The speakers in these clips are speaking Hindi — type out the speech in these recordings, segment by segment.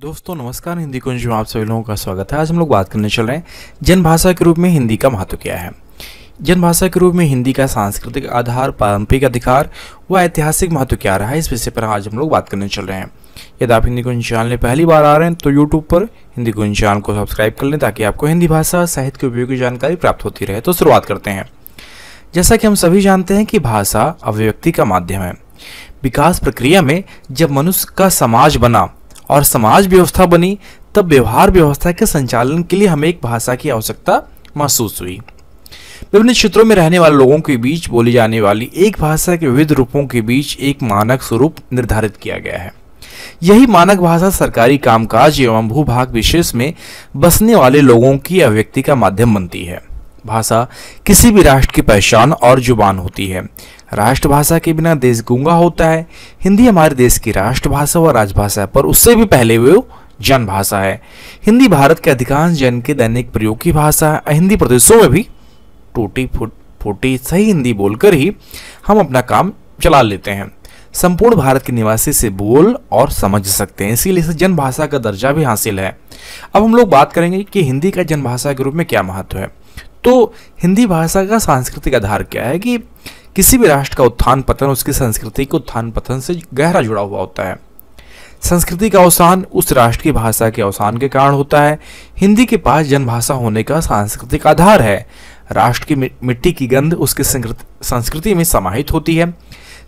दोस्तों नमस्कार हिंदी कुंज में आप सभी लोगों का स्वागत है आज हम लोग बात करने चल रहे हैं जनभाषा के रूप में हिंदी का महत्व क्या है जनभाषा के रूप में हिंदी का सांस्कृतिक आधार पारंपरिक अधिकार व ऐतिहासिक महत्व क्या रहा है इस विषय पर आज हम लोग बात करने चल रहे हैं यदि आप हिंदी कुंज चैनल में पहली बार आ रहे हैं तो यूट्यूब पर हिंदी कुंज चैनल को सब्सक्राइब कर लें ताकि आपको हिंदी भाषा साहित्य के उपयोग की जानकारी प्राप्त होती रहे तो शुरुआत करते हैं जैसा कि हम सभी जानते हैं कि भाषा अभिव्यक्ति का माध्यम है विकास प्रक्रिया में जब मनुष्य का समाज बना और समाज व्यवस्था बनी तब व्यवहार व्यवस्था के संचालन के लिए हमें एक भाषा की आवश्यकता महसूस हुई विभिन्न क्षेत्रों में रहने वाले लोगों के बीच बोली जाने वाली एक भाषा के विविध रूपों के बीच एक मानक स्वरूप निर्धारित किया गया है यही मानक भाषा सरकारी कामकाज एवं भूभाग विशेष में बसने वाले लोगों की अभिव्यक्ति का माध्यम बनती है भाषा किसी भी राष्ट्र की पहचान और जुबान होती है राष्ट्रभाषा के बिना देश गूंगा होता है हिंदी हमारे देश की राष्ट्रभाषा व राजभाषा है पर उससे भी पहले जन जनभाषा है हिंदी भारत के अधिकांश जन के दैनिक प्रयोग की भाषा है हिंदी प्रदेशों में भी टूटी फूट फूटी सही हिंदी बोलकर ही हम अपना काम चला लेते हैं संपूर्ण भारत के निवासी से बोल और समझ सकते हैं इसीलिए इसे जनभाषा का दर्जा भी हासिल है अब हम लोग बात करेंगे कि हिंदी का जनभाषा के रूप में क्या महत्व है तो हिंदी भाषा का सांस्कृतिक आधार क्या है कि किसी भी राष्ट्र का उत्थान पतन उसकी संस्कृति के उत्थान पतन से गहरा जुड़ा हुआ होता है संस्कृति का अवसान उस राष्ट्र की भाषा के अवसान के कारण होता है हिंदी के पास जनभाषा होने का सांस्कृतिक आधार है राष्ट्र की मिट्टी की गंध उसकी संस्कृति में समाहित होती है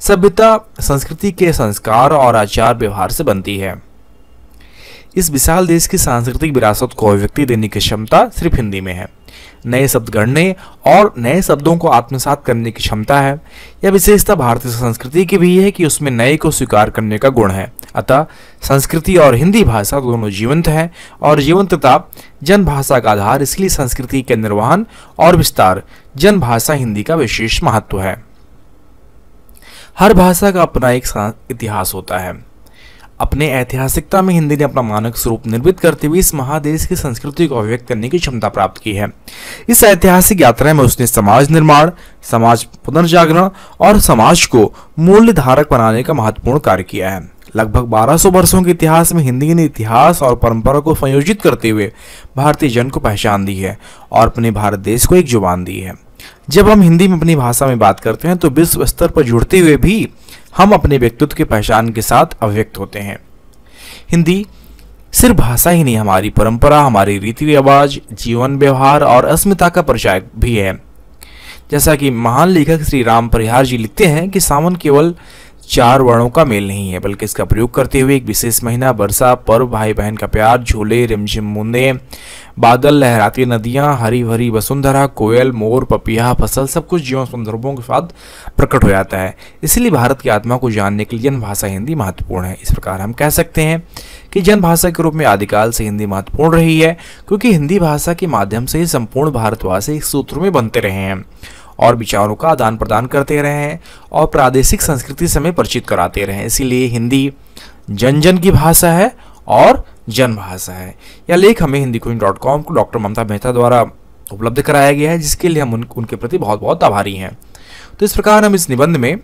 सभ्यता संस्कृति के संस्कार और आचार व्यवहार से बनती है इस विशाल देश की सांस्कृतिक विरासत को अभिव्यक्ति देने की क्षमता सिर्फ हिंदी में है नए शब्द गढ़ने और नए शब्दों को आत्मसात करने की क्षमता है यह विशेषता भारतीय संस्कृति की भी है कि उसमें नए को स्वीकार करने का गुण है अतः संस्कृति और हिंदी भाषा दोनों जीवंत हैं और जीवंतता जन भाषा का आधार इसलिए संस्कृति के निर्वहन और विस्तार जन भाषा हिंदी का विशेष महत्व है हर भाषा का अपना एक इतिहास होता है अपने ऐतिहासिकता में हिंदी ने अपना मानक स्वरूप निर्मित करते हुए इस महादेश की संस्कृति को अभिव्यक्त करने की क्षमता प्राप्त की है इस ऐतिहासिक यात्रा में उसने समाज निर्माण समाज पुनर्जागरण और समाज को मूल्य धारक बनाने का महत्वपूर्ण कार्य किया है लगभग 1200 वर्षों के इतिहास में हिंदी ने इतिहास और परंपरा को संयोजित करते हुए भारतीय जन को पहचान दी है और अपने भारत देश को एक जुबान दी है जब हम हिंदी में अपनी भाषा में बात करते हैं तो विश्व स्तर पर जुड़ते हुए भी हम अपने व्यक्तित्व की पहचान के साथ अव्यक्त होते हैं हिंदी सिर्फ भाषा ही नहीं हमारी परंपरा हमारी रीति रिवाज जीवन व्यवहार और अस्मिता का परिचय भी है जैसा कि महान लेखक श्री राम परिहार जी लिखते हैं कि सावन केवल चार वर्णों का मेल नहीं है बल्कि इसका प्रयोग करते हुए एक विशेष महीना वर्षा पर्व भाई बहन का प्यार झूले रिमझिम मुंदे बादल लहराती नदियां हरी भरी वसुंधरा कोयल मोर पपिया फसल सब कुछ जीवन संदर्भों के साथ प्रकट हो जाता है इसलिए भारत की आत्मा को जानने के लिए जन भाषा हिंदी महत्वपूर्ण है इस प्रकार हम कह सकते हैं कि जन भाषा के रूप में आदिकाल से हिंदी महत्वपूर्ण रही है क्योंकि हिंदी भाषा के माध्यम से ही संपूर्ण भारतवासी एक सूत्र में बनते रहे हैं और विचारों का आदान प्रदान करते रहे हैं और प्रादेशिक संस्कृति से हमें परिचित कराते रहे हैं इसीलिए हिंदी जन जन की भाषा है और भाषा है यह लेख हमें हिंदी क्वीन डॉट कॉम को डॉक्टर ममता मेहता द्वारा उपलब्ध कराया गया है जिसके लिए हम उन, उनके प्रति बहुत बहुत आभारी हैं तो इस प्रकार हम इस निबंध में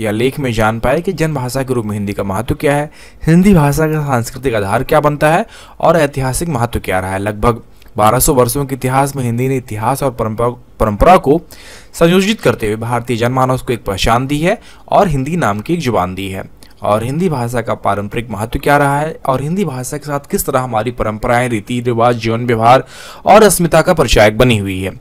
या लेख में जान पाए कि भाषा के रूप में हिंदी का महत्व क्या है हिंदी भाषा का सांस्कृतिक आधार क्या बनता है और ऐतिहासिक महत्व क्या रहा है लगभग 1200 वर्षों के इतिहास में हिंदी ने इतिहास और परंपरा परंपरा को संयोजित करते हुए भारतीय जनमानस को एक पहचान दी है और हिंदी नाम की एक जुबान दी है और हिंदी भाषा का पारंपरिक महत्व क्या रहा है और हिंदी भाषा के साथ किस तरह हमारी परंपराएं रीति रिवाज जीवन व्यवहार और अस्मिता का परिचायक बनी हुई है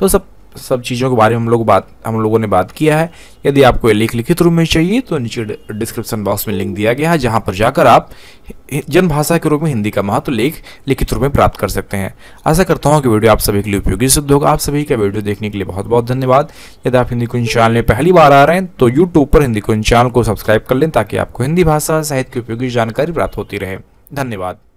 तो सब सब चीज़ों के बारे में हम लोग बात हम लोगों ने बात किया है यदि आपको ये लेख लिखित रूप में चाहिए तो नीचे डिस्क्रिप्शन बॉक्स में लिंक दिया गया है जहाँ पर जाकर आप जनभाषा के रूप में हिंदी का महत्व लेख लिखित रूप में प्राप्त कर सकते हैं आशा करता हूँ कि वीडियो आप सभी के लिए उपयोगी सिद्ध होगा आप सभी का वीडियो देखने के लिए बहुत बहुत धन्यवाद यदि आप हिंदी कुंज चैनल में पहली बार आ रहे हैं तो यूट्यूब पर हिंदी कुंज चैनल को सब्सक्राइब कर लें ताकि आपको हिंदी भाषा साहित्य की उपयोगी जानकारी प्राप्त होती रहे धन्यवाद